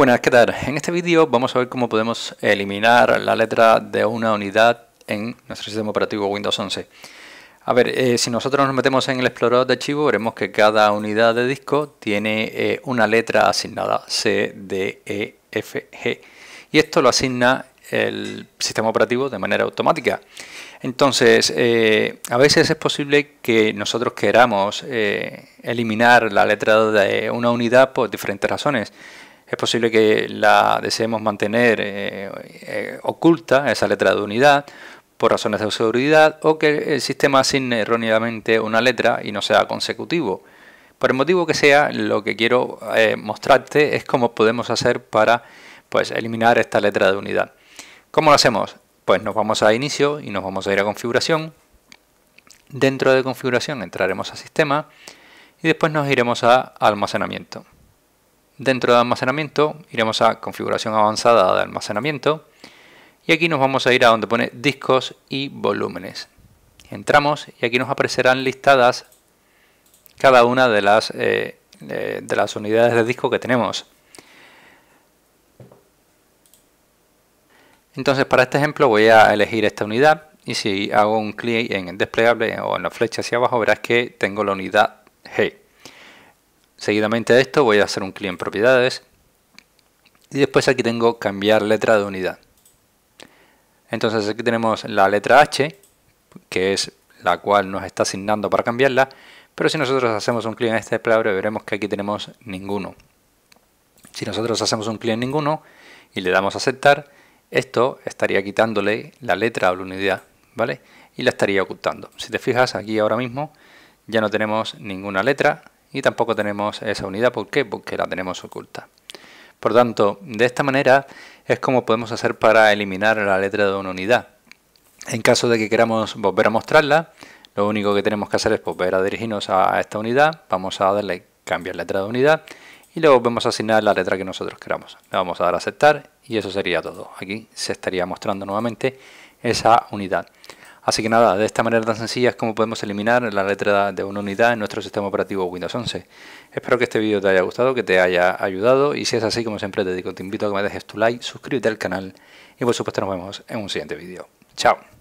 buenas, ¿qué tal? En este vídeo vamos a ver cómo podemos eliminar la letra de una unidad en nuestro sistema operativo Windows 11. A ver, eh, si nosotros nos metemos en el explorador de archivos, veremos que cada unidad de disco tiene eh, una letra asignada, C, D, E, F, G. Y esto lo asigna el sistema operativo de manera automática. Entonces, eh, a veces es posible que nosotros queramos eliminar la letra de una unidad por diferentes razones es posible que la deseemos mantener eh, eh, oculta, esa letra de unidad, por razones de seguridad, o que el sistema asigne erróneamente una letra y no sea consecutivo. Por el motivo que sea, lo que quiero eh, mostrarte es cómo podemos hacer para pues, eliminar esta letra de unidad. ¿Cómo lo hacemos? Pues nos vamos a inicio y nos vamos a ir a configuración. Dentro de configuración entraremos a sistema y después nos iremos a almacenamiento. Dentro de almacenamiento iremos a configuración avanzada de almacenamiento y aquí nos vamos a ir a donde pone discos y volúmenes. Entramos y aquí nos aparecerán listadas cada una de las, eh, de las unidades de disco que tenemos. Entonces para este ejemplo voy a elegir esta unidad y si hago un clic en el desplegable o en la flecha hacia abajo verás que tengo la unidad G. Seguidamente a esto voy a hacer un clic en propiedades y después aquí tengo cambiar letra de unidad. Entonces aquí tenemos la letra H, que es la cual nos está asignando para cambiarla, pero si nosotros hacemos un clic en este palabra veremos que aquí tenemos ninguno. Si nosotros hacemos un clic en ninguno y le damos a aceptar, esto estaría quitándole la letra a la unidad, ¿vale? Y la estaría ocultando. Si te fijas aquí ahora mismo ya no tenemos ninguna letra, y tampoco tenemos esa unidad. ¿Por qué? Porque la tenemos oculta. Por tanto, de esta manera es como podemos hacer para eliminar la letra de una unidad. En caso de que queramos volver a mostrarla, lo único que tenemos que hacer es volver a dirigirnos a esta unidad, vamos a darle cambiar letra de unidad y luego vamos a asignar la letra que nosotros queramos. Le vamos a dar a aceptar y eso sería todo. Aquí se estaría mostrando nuevamente esa unidad. Así que nada, de esta manera tan sencilla es como podemos eliminar la letra de una unidad en nuestro sistema operativo Windows 11. Espero que este vídeo te haya gustado, que te haya ayudado y si es así, como siempre te digo, te invito a que me dejes tu like, suscríbete al canal y por supuesto nos vemos en un siguiente vídeo. ¡Chao!